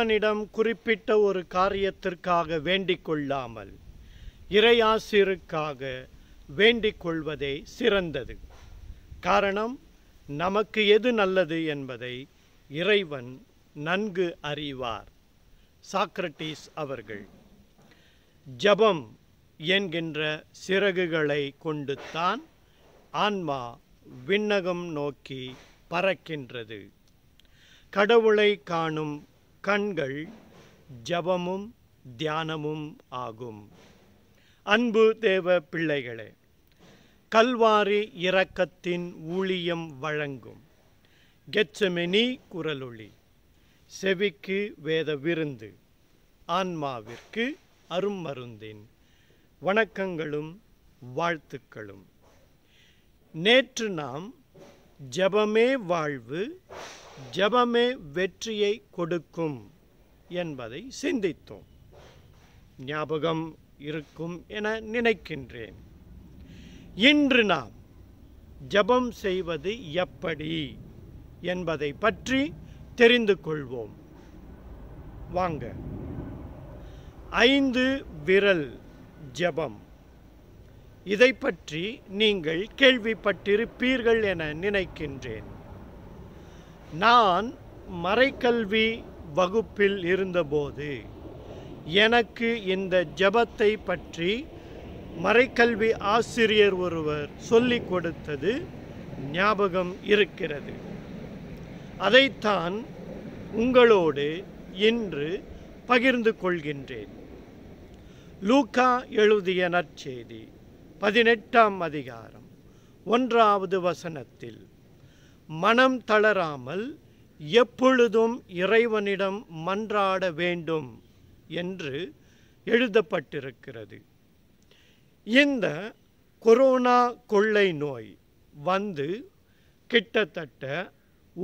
தேவனிடம் குறிப்பிட்ட ஒரு காரியத்திற்காக வேண்டிக் கொள்ளாமல் இறையாசிருக்காக வேண்டிக் கொள்வதே சிறந்தது காரணம் நமக்கு எது நல்லது என்பதை இறைவன் நன்கு அறிவார் சாக்ரட்டிஸ் அவர்கள் ஜபம் என்கின்ற சிறகுகளை கொண்டுத்தான் ஆன்மா விண்ணகம் நோக்கி பறக்கின்றது கடவுளை காணும் கண்கள் ஜபமும் தியானமும் ஆகும் அன்பு தேவ பிள்ளைகளே கல்வாரி இரக்கத்தின் ஊழியம் வழங்கும் கெச்சமெனி குரலொளி செவிக்கு வேத விருந்து ஆன்மாவிற்கு அரும்மருந்தின் வணக்கங்களும் வாழ்த்துக்களும் நேற்று நாம் ஜபமே வாழ்வு ஜபமே வெற்றியை கொடுக்கும் என்பதை சிந்தித்தோம் ஞாபகம் இருக்கும் என நினைக்கின்றேன் இன்று நாம் ஜபம் செய்வது எப்படி என்பதை பற்றி தெரிந்து கொள்வோம் வாங்க ஐந்து விரல் ஜபம் இதை பற்றி நீங்கள் கேள்விப்பட்டிருப்பீர்கள் என நினைக்கின்றேன் நான் மறைக்கல்வி வகுப்பில் இருந்தபோது எனக்கு இந்த ஜபத்தை பற்றி மறைக்கல்வி ஆசிரியர் ஒருவர் சொல்லிக் கொடுத்தது ஞாபகம் இருக்கிறது அதைத்தான் உங்களோடு இன்று பகிர்ந்து கொள்கின்றேன் லூக்கா எழுதிய நற்செய்தி பதினெட்டாம் அதிகாரம் ஒன்றாவது வசனத்தில் மனம் தளராமல் எப்பொழுதும் இறைவனிடம் மன்றாட வேண்டும் என்று எழுதப்பட்டிருக்கிறது இந்த கொரோனா கொள்ளை நோய் வந்து கிட்டத்தட்ட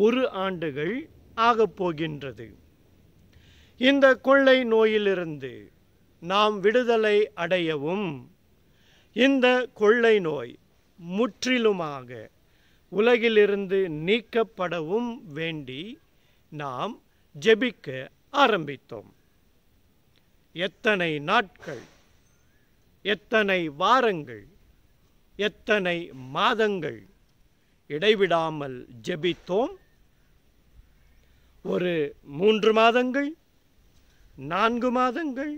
ஒரு ஆண்டுகள் ஆகப் போகின்றது இந்த கொள்ளை நோயிலிருந்து நாம் விடுதலை அடையவும் இந்த கொள்ளை நோய் முற்றிலுமாக உலகிலிருந்து நீக்கப்படவும் வேண்டி நாம் ஜெபிக்க ஆரம்பித்தோம் எத்தனை நாட்கள் எத்தனை வாரங்கள் எத்தனை மாதங்கள் இடைவிடாமல் ஜெபித்தோம் ஒரு மூன்று மாதங்கள் நான்கு மாதங்கள்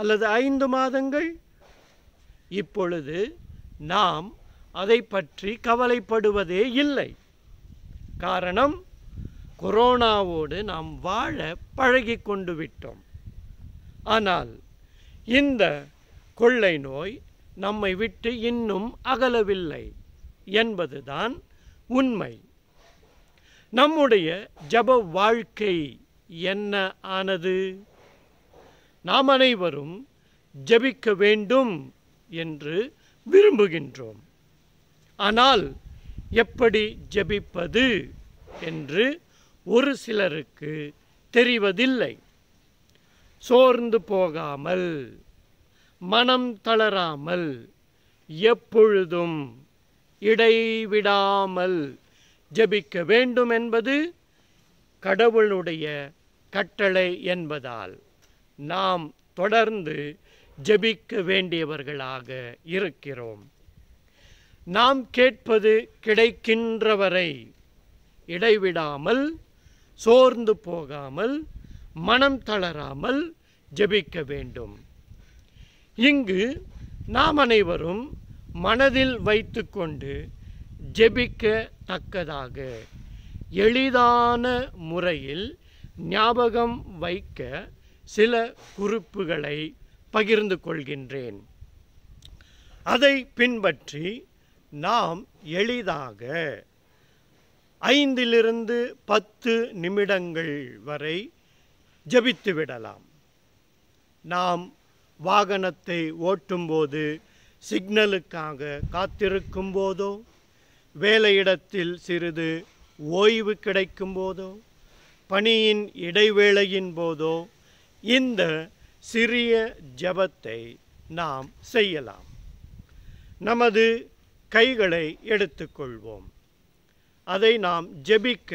அல்லது ஐந்து மாதங்கள் இப்பொழுது நாம் அதை பற்றி கவலைப்படுவதே இல்லை காரணம் கொரோனாவோடு நாம் வாழ பழகி கொண்டு விட்டோம் ஆனால் இந்த கொள்ளை நோய் நம்மை விட்டு இன்னும் அகலவில்லை என்பதுதான் உண்மை நம்முடைய ஜப வாழ்க்கை என்ன ஆனது நாம் அனைவரும் ஜபிக்க வேண்டும் என்று விரும்புகின்றோம் ஆனால் எப்படி ஜபிப்பது என்று ஒரு சிலருக்கு தெரிவதில்லை சோர்ந்து போகாமல் மனம் தளராமல் எப்பொழுதும் இடைவிடாமல் ஜபிக்க வேண்டும் என்பது கடவுளுடைய கட்டளை என்பதால் நாம் தொடர்ந்து ஜபிக்க வேண்டியவர்களாக இருக்கிறோம் நாம் கேட்பது கிடைக்கின்றவரை இடைவிடாமல் சோர்ந்து போகாமல் மனம் தளராமல் ஜெபிக்க வேண்டும் இங்கு நாம் அனைவரும் மனதில் வைத்து கொண்டு ஜெபிக்கத்தக்கதாக எளிதான முறையில் ஞாபகம் வைக்க சில குறிப்புகளை பகிர்ந்து கொள்கின்றேன் அதை பின்பற்றி நாம் எளிதாக ஐந்திலிருந்து பத்து நிமிடங்கள் வரை ஜபித்து விடலாம் நாம் வாகனத்தை ஓட்டும்போது சிக்னலுக்காக காத்திருக்கும் போதோ வேலையிடத்தில் சிறிது ஓய்வு கிடைக்கும் போதோ பணியின் இடைவேளையின் போதோ இந்த சிறிய ஜபத்தை நாம் செய்யலாம் நமது கைகளை எடுத்துக்கொள்வோம் அதை நாம் ஜெபிக்க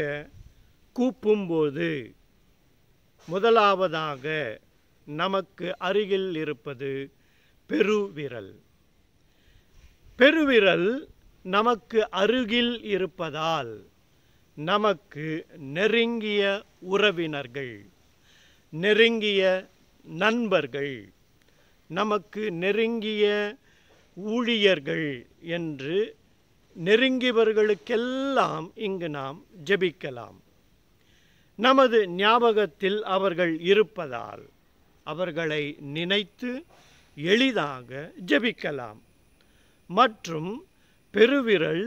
கூப்பும்போது முதலாவதாக நமக்கு அருகில் இருப்பது பெருவிரல் பெருவிரல் நமக்கு அருகில் இருப்பதால் நமக்கு நெருங்கிய உறவினர்கள் நெருங்கிய நண்பர்கள் நமக்கு நெருங்கிய ஊழியர்கள் என்று நெருங்கியவர்களுக்கெல்லாம் இங்கு நாம் ஜெபிக்கலாம் நமது ஞாபகத்தில் அவர்கள் இருப்பதால் அவர்களை நினைத்து எளிதாக ஜெபிக்கலாம் மற்றும் பெருவிரல்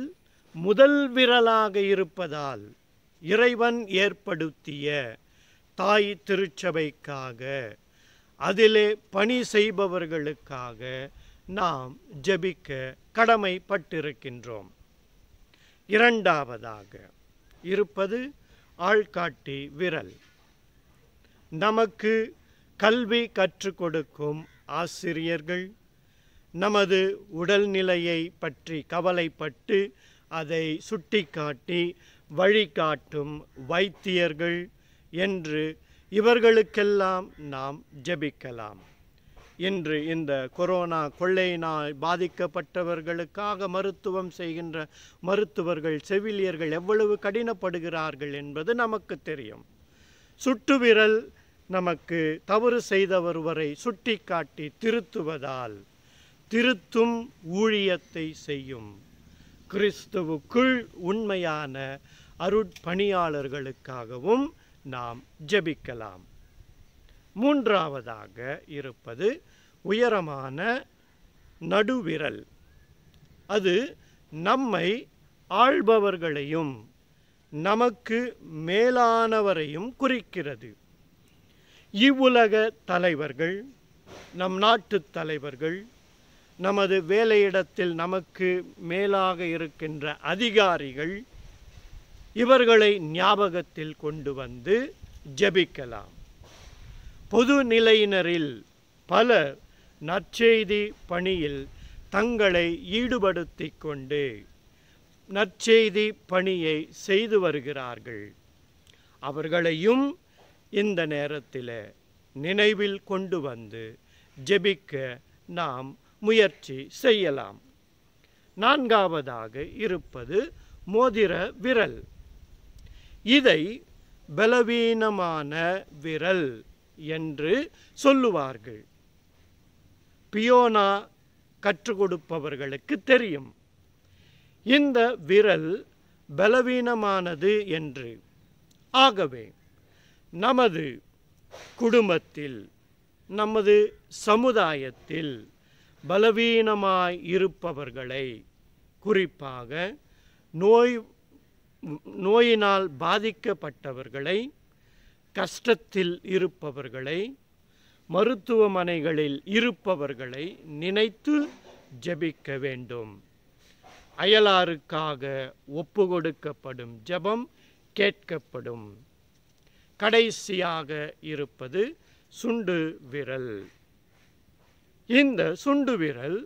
முதல் விரலாக இருப்பதால் இறைவன் ஏற்படுத்திய தாய் திருச்சபைக்காக அதிலே பணி செய்பவர்களுக்காக நாம் ஜெபிக்க கடமைப்பட்டிருக்கின்றோம் இரண்டாவதாக இருப்பது ஆள்காட்டி விரல் நமக்கு கல்வி கற்றுக் கொடுக்கும் ஆசிரியர்கள் நமது உடல்நிலையை பற்றி கவலைப்பட்டு அதை சுட்டிக்காட்டி வழிகாட்டும் வைத்தியர்கள் என்று இவர்களுக்கெல்லாம் நாம் ஜெபிக்கலாம் இன்று இந்த கொரோனா கொள்ளையினால் பாதிக்கப்பட்டவர்களுக்காக மருத்துவம் செய்கின்ற மருத்துவர்கள் செவிலியர்கள் எவ்வளவு கடினப்படுகிறார்கள் என்பது நமக்கு தெரியும் சுட்டுவிரல் நமக்கு தவறு செய்த ஒருவரை சுட்டி காட்டி திருத்துவதால் திருத்தும் ஊழியத்தை செய்யும் கிறிஸ்துவுக்குள் உண்மையான அருட்பணியாளர்களுக்காகவும் நாம் ஜெபிக்கலாம் மூன்றாவதாக இருப்பது உயரமான நடுவிரல் அது நம்மை ஆள்பவர்களையும் நமக்கு மேலானவரையும் குறிக்கிறது இவ்வுலக தலைவர்கள் நம் நாட்டு தலைவர்கள் நமது வேலையிடத்தில் நமக்கு மேலாக இருக்கின்ற அதிகாரிகள் இவர்களை ஞாபகத்தில் கொண்டு வந்து ஜபிக்கலாம் பொது நிலையினரில் பலர் நற்செய்தி பணியில் தங்களை ஈடுபடுத்தி கொண்டு நற்செய்தி பணியை செய்து வருகிறார்கள் அவர்களையும் இந்த நேரத்தில் நினைவில் கொண்டு வந்து ஜெபிக்க நாம் முயற்சி செய்யலாம் நான்காவதாக இருப்பது மோதிர விரல் இதை பலவீனமான விரல் என்று சொல்லுவார்கள் பியோனா கற்றுக் கொடுப்பவர்களுக்கு தெரியும் இந்த விரல் பலவீனமானது என்று ஆகவே நமது குடும்பத்தில் நமது சமுதாயத்தில் பலவீனமாய் இருப்பவர்களை குறிப்பாக நோய் நோயினால் பாதிக்கப்பட்டவர்களை கஷ்டத்தில் இருப்பவர்களை மருத்துவமனைகளில் இருப்பவர்களை நினைத்து ஜபிக்க வேண்டும் அயலாருக்காக ஒப்பு கொடுக்கப்படும் ஜபம் கேட்கப்படும் கடைசியாக இருப்பது சுண்டு விரல் இந்த சுண்டு விரல்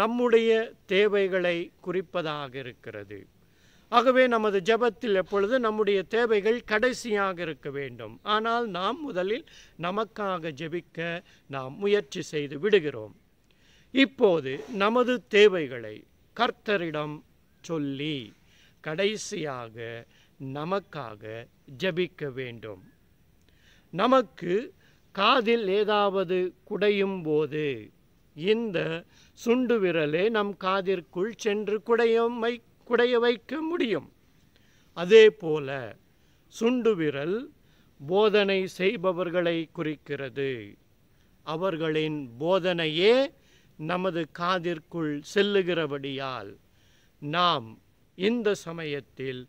நம்முடைய தேவைகளை குறிப்பதாக இருக்கிறது ஆகவே நமது ஜபத்தில் எப்பொழுது நம்முடைய தேவைகள் கடைசியாக இருக்க வேண்டும் ஆனால் நாம் முதலில் நமக்காக ஜெபிக்க நாம் முயற்சி செய்து விடுகிறோம் இப்போது நமது தேவைகளை கர்த்தரிடம் சொல்லி கடைசியாக நமக்காக ஜபிக்க வேண்டும் நமக்கு காதில் ஏதாவது குடையும் போது இந்த சுண்டு விரலே நம் காதிற்குள் சென்று குடையமை குடைய வைக்க முடியும் அதே போல சுண்டு விரல் போதனை செய்பவர்களை குறிக்கிறது அவர்களின் போதனையே நமது காதிற்குள் செல்லுகிறபடியால் நாம் இந்த சமயத்தில்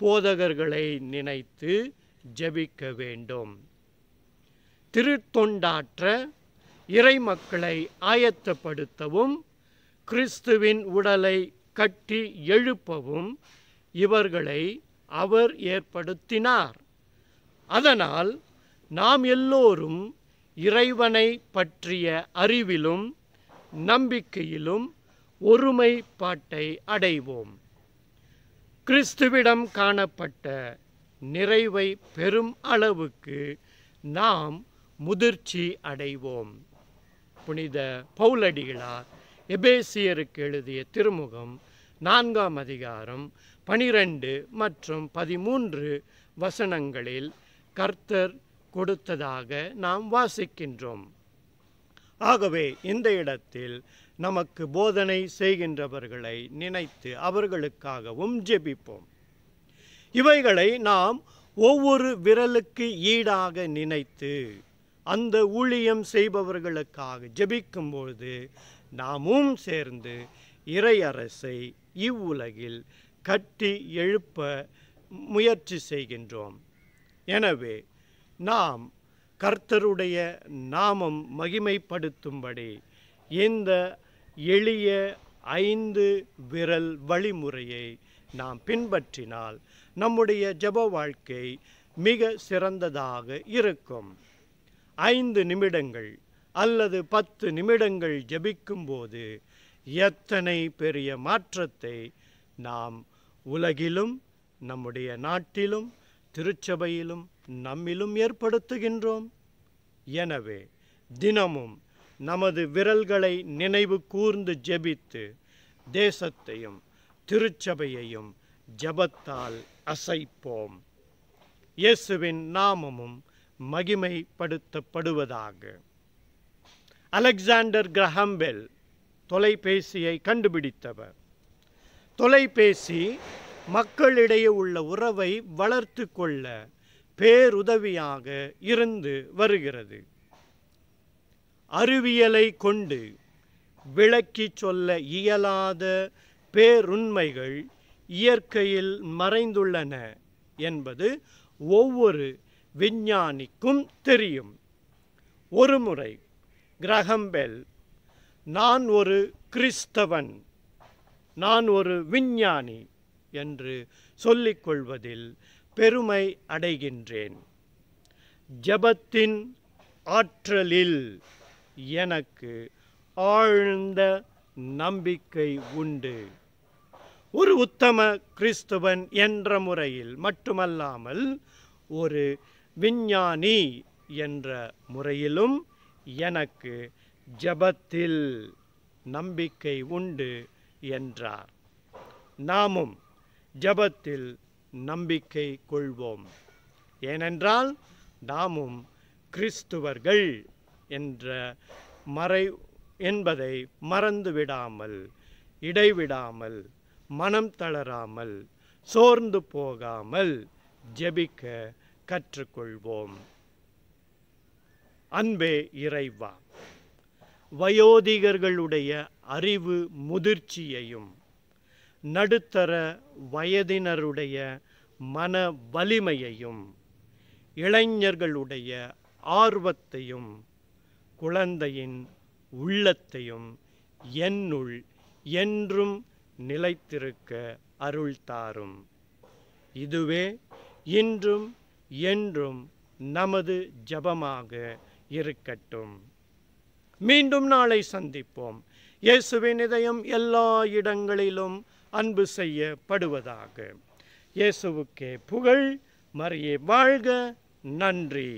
போதகர்களை நினைத்து ஜபிக்க வேண்டும் திருத்தொண்டாற்ற இறை மக்களை ஆயத்தப்படுத்தவும் கிறிஸ்துவின் உடலை கட்டி எழுப்பவும் இவர்களை அவர் ஏற்படுத்தினார் அதனால் நாம் எல்லோரும் இறைவனை பற்றிய அறிவிலும் நம்பிக்கையிலும் ஒருமைப்பாட்டை அடைவோம் கிறிஸ்துவிடம் காணப்பட்ட நிறைவை பெறும் அளவுக்கு நாம் முதிர்ச்சி அடைவோம் புனித பௌலடிகளார் எபேசியருக்கு எழுதிய திருமுகம் நான்காம் அதிகாரம் பனிரெண்டு மற்றும் பதிமூன்று வசனங்களில் கர்த்தர் கொடுத்ததாக நாம் வாசிக்கின்றோம் ஆகவே இந்த இடத்தில் நமக்கு போதனை செய்கின்றவர்களை நினைத்து அவர்களுக்காகவும் ஜெபிப்போம் இவைகளை நாம் ஒவ்வொரு விரலுக்கு ஈடாக நினைத்து அந்த ஊழியம் செய்பவர்களுக்காக ஜெபிக்கும்போது நாமும் சேர்ந்து இறையரசை இவ்வுலகில் கட்டி எழுப்ப முயற்சி செய்கின்றோம் எனவே நாம் கர்த்தருடைய நாமம் மகிமைப்படுத்தும்படி இந்த எளிய ஐந்து விரல் வழிமுறையை நாம் பின்பற்றினால் நம்முடைய ஜப வாழ்க்கை மிக சிறந்ததாக இருக்கும் ஐந்து நிமிடங்கள் அல்லது பத்து நிமிடங்கள் போது எத்தனை பெரிய மாற்றத்தை நாம் உலகிலும் நம்முடைய நாட்டிலும் திருச்சபையிலும் நம்மிலும் ஏற்படுத்துகின்றோம் எனவே தினமும் நமது விரல்களை நினைவு கூர்ந்து ஜெபித்து தேசத்தையும் திருச்சபையையும் ஜபத்தால் அசைப்போம் இயேசுவின் நாமமும் மகிமைப்படுத்தப்படுவதாக அலெக்சாண்டர் கிரஹம்பெல் தொலைபேசியை கண்டுபிடித்தவர் தொலைபேசி மக்களிடையே உள்ள உறவை வளர்த்து கொள்ள பேருதவியாக இருந்து வருகிறது அறிவியலை கொண்டு விளக்கி சொல்ல இயலாத பேருண்மைகள் இயற்கையில் மறைந்துள்ளன என்பது ஒவ்வொரு விஞ்ஞானிக்கும் தெரியும் ஒருமுறை கிரகம்பெல் நான் ஒரு கிறிஸ்தவன் நான் ஒரு விஞ்ஞானி என்று சொல்லிக்கொள்வதில் பெருமை அடைகின்றேன் ஜபத்தின் ஆற்றலில் எனக்கு ஆழ்ந்த நம்பிக்கை உண்டு ஒரு உத்தம கிறிஸ்துவன் என்ற முறையில் மட்டுமல்லாமல் ஒரு விஞ்ஞானி என்ற முறையிலும் எனக்கு ஜபத்தில் நம்பிக்கை உண்டு என்றார் நாமும் ஜபத்தில் நம்பிக்கை கொள்வோம் ஏனென்றால் நாமும் கிறிஸ்துவர்கள் என்ற மறை என்பதை மறந்துவிடாமல் இடைவிடாமல் மனம் தளராமல் சோர்ந்து போகாமல் ஜெபிக்க கற்றுக்கொள்வோம் அன்பே இறைவா வயோதிகர்களுடைய அறிவு முதிர்ச்சியையும் நடுத்தர வயதினருடைய மன வலிமையையும் இளைஞர்களுடைய ஆர்வத்தையும் குழந்தையின் உள்ளத்தையும் என்னுள் என்றும் நிலைத்திருக்க அருள் தாரும் இதுவே இன்றும் என்றும் நமது ஜபமாக இருக்கட்டும் மீண்டும் நாளை சந்திப்போம் இயேசுவின் இதயம் எல்லா இடங்களிலும் அன்பு செய்யப்படுவதாக இயேசுவுக்கே புகழ் மறியே வாழ்க நன்றி